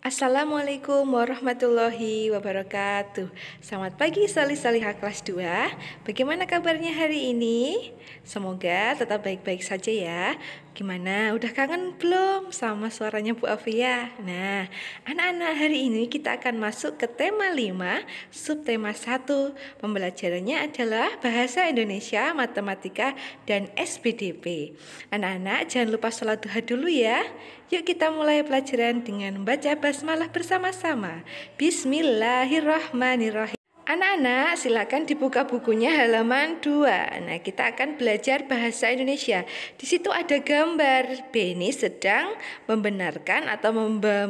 Assalamualaikum warahmatullahi wabarakatuh Selamat pagi salih-salihah kelas 2 Bagaimana kabarnya hari ini? Semoga tetap baik-baik saja ya Gimana? Udah kangen belum sama suaranya Bu Afia? Nah, anak-anak hari ini kita akan masuk ke tema 5, subtema 1. Pembelajarannya adalah Bahasa Indonesia, Matematika, dan SBDP. Anak-anak jangan lupa sholat duha dulu ya. Yuk kita mulai pelajaran dengan membaca basmalah bersama-sama. Bismillahirrahmanirrahim. Anak-anak, silakan dibuka bukunya halaman 2. Nah, kita akan belajar bahasa Indonesia. Di situ ada gambar Beni sedang membenarkan atau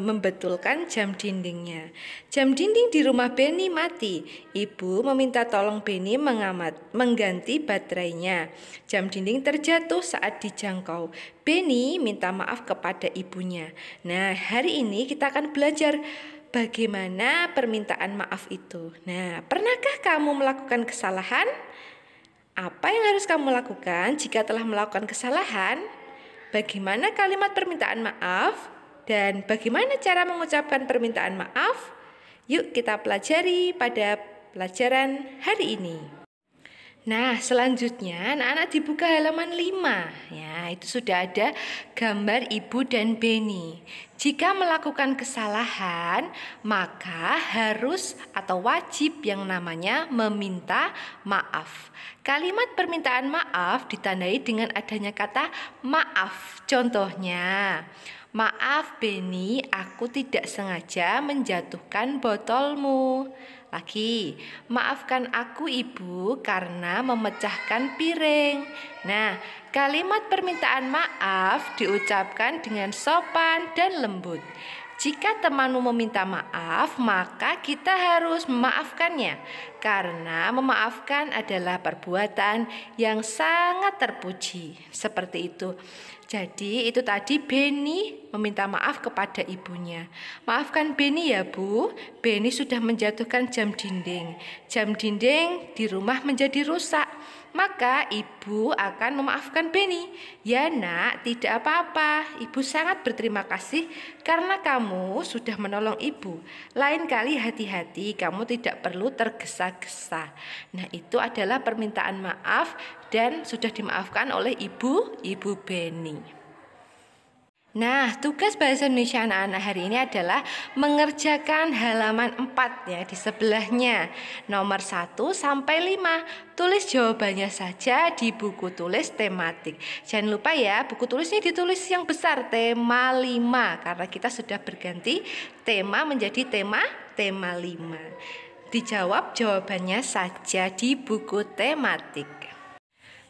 membetulkan jam dindingnya. Jam dinding di rumah Beni mati. Ibu meminta tolong Beni mengamat mengganti baterainya. Jam dinding terjatuh saat dijangkau. Beni minta maaf kepada ibunya. Nah, hari ini kita akan belajar Bagaimana permintaan maaf itu? Nah, pernahkah kamu melakukan kesalahan? Apa yang harus kamu lakukan jika telah melakukan kesalahan? Bagaimana kalimat permintaan maaf? Dan bagaimana cara mengucapkan permintaan maaf? Yuk, kita pelajari pada pelajaran hari ini. Nah, selanjutnya anak-anak dibuka halaman 5. Ya, itu sudah ada gambar ibu dan Beni. Jika melakukan kesalahan, maka harus atau wajib yang namanya meminta maaf. Kalimat permintaan maaf ditandai dengan adanya kata maaf. Contohnya, Maaf Benny. aku tidak sengaja menjatuhkan botolmu. Lagi, maafkan aku Ibu karena memecahkan piring. Nah, kalimat permintaan maaf diucapkan dengan sopan dan lembut. Jika temanmu meminta maaf, maka kita harus memaafkannya, karena memaafkan adalah perbuatan yang sangat terpuji. Seperti itu, jadi itu tadi Beni meminta maaf kepada ibunya. Maafkan Beni ya bu, Beni sudah menjatuhkan jam dinding. Jam dinding di rumah menjadi rusak maka ibu akan memaafkan Beni. Ya nak, tidak apa-apa. Ibu sangat berterima kasih karena kamu sudah menolong ibu. Lain kali hati-hati, kamu tidak perlu tergesa-gesa. Nah itu adalah permintaan maaf dan sudah dimaafkan oleh ibu, ibu Beni. Nah, tugas bahasa Indonesia anak-anak hari ini adalah mengerjakan halaman 4 ya di sebelahnya. Nomor 1 sampai 5. Tulis jawabannya saja di buku tulis tematik. Jangan lupa ya, buku tulisnya ditulis yang besar tema 5 karena kita sudah berganti tema menjadi tema tema 5. Dijawab jawabannya saja di buku tematik.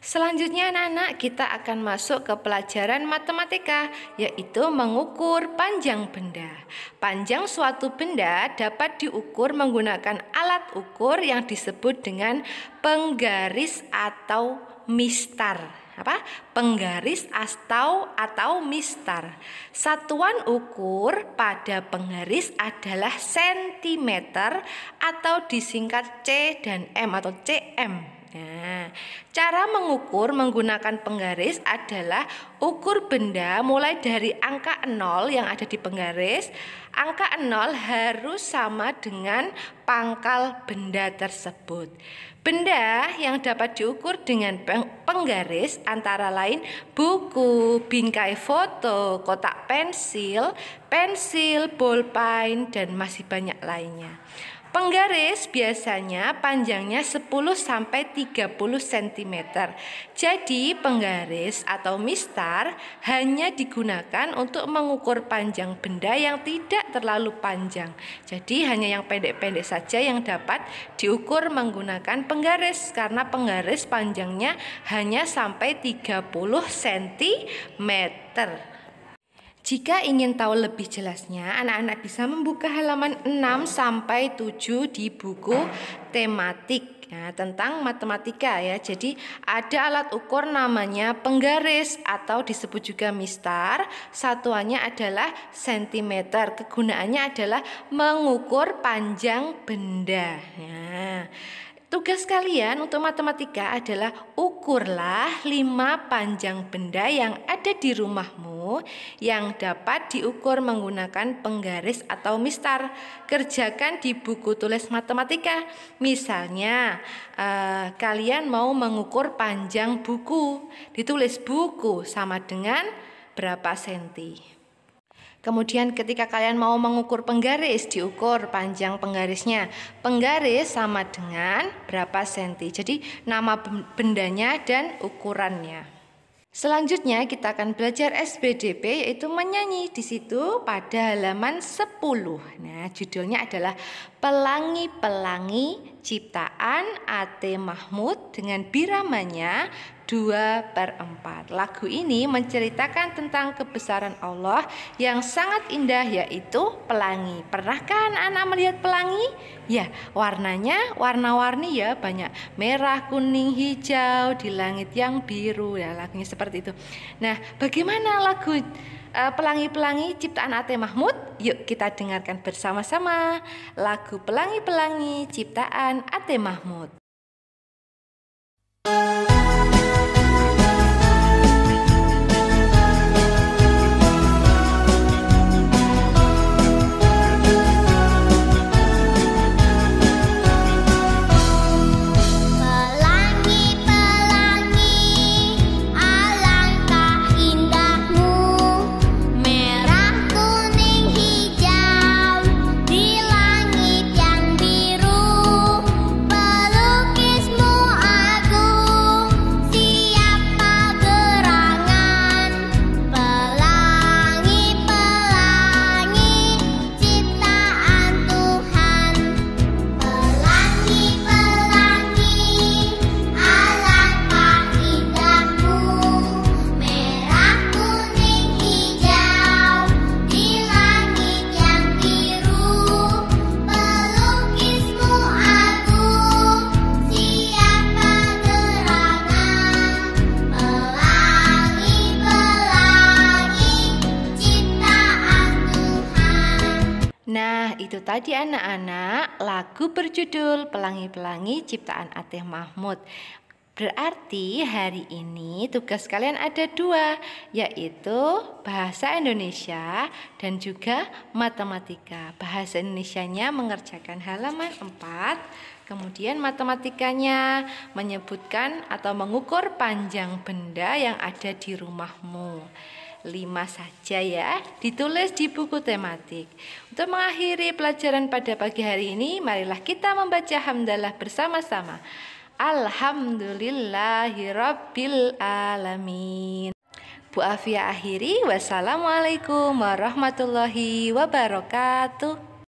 Selanjutnya anak-anak kita akan masuk ke pelajaran matematika yaitu mengukur panjang benda. Panjang suatu benda dapat diukur menggunakan alat ukur yang disebut dengan penggaris atau mistar. Apa? Penggaris atau atau mistar. Satuan ukur pada penggaris adalah sentimeter atau disingkat C dan M atau CM. Nah, cara mengukur menggunakan penggaris adalah ukur benda mulai dari angka 0 yang ada di penggaris. Angka 0 harus sama dengan pangkal benda tersebut. Benda yang dapat diukur dengan penggaris antara lain buku, bingkai foto, kotak pensil, pensil, bolpain dan masih banyak lainnya. Penggaris biasanya panjangnya 10 sampai 30 cm. Jadi penggaris atau mistar hanya digunakan untuk mengukur panjang benda yang tidak terlalu panjang. Jadi hanya yang pendek-pendek saja yang dapat diukur menggunakan penggaris karena penggaris panjangnya hanya sampai 30 cm. Jika ingin tahu lebih jelasnya, anak-anak bisa membuka halaman 6 sampai 7 di buku tematik ya, tentang matematika ya. Jadi ada alat ukur namanya penggaris atau disebut juga mistar. Satuannya adalah sentimeter. Kegunaannya adalah mengukur panjang benda. Ya. Tugas kalian untuk matematika adalah ukurlah 5 panjang benda yang ada di rumahmu yang dapat diukur menggunakan penggaris atau mistar. Kerjakan di buku tulis matematika. Misalnya, eh, kalian mau mengukur panjang buku, ditulis buku sama dengan berapa senti. Kemudian ketika kalian mau mengukur penggaris, diukur panjang penggarisnya. Penggaris sama dengan berapa senti. Jadi nama bendanya dan ukurannya. Selanjutnya kita akan belajar SBDP yaitu menyanyi di situ pada halaman 10. Nah, judulnya adalah Pelangi-pelangi ciptaan Ate Mahmud dengan biramanya 2 per 4 Lagu ini menceritakan tentang kebesaran Allah yang sangat indah yaitu pelangi Pernahkah anak-anak melihat pelangi? Ya warnanya warna-warni ya banyak Merah, kuning, hijau di langit yang biru ya lagunya seperti itu Nah bagaimana lagu eh, Pelangi-pelangi uh, ciptaan Ate Mahmud Yuk kita dengarkan bersama-sama lagu Pelangi-pelangi ciptaan Ate Mahmud itu tadi anak-anak lagu berjudul Pelangi-Pelangi Ciptaan Ateh Mahmud. Berarti hari ini tugas kalian ada dua, yaitu bahasa Indonesia dan juga matematika. Bahasa Indonesia-nya mengerjakan halaman 4, kemudian matematikanya menyebutkan atau mengukur panjang benda yang ada di rumahmu lima saja ya ditulis di buku tematik. Untuk mengakhiri pelajaran pada pagi hari ini, marilah kita membaca hamdalah bersama-sama. Alhamdulillahirabbil alamin. Bu Afia akhiri, wassalamualaikum warahmatullahi wabarakatuh.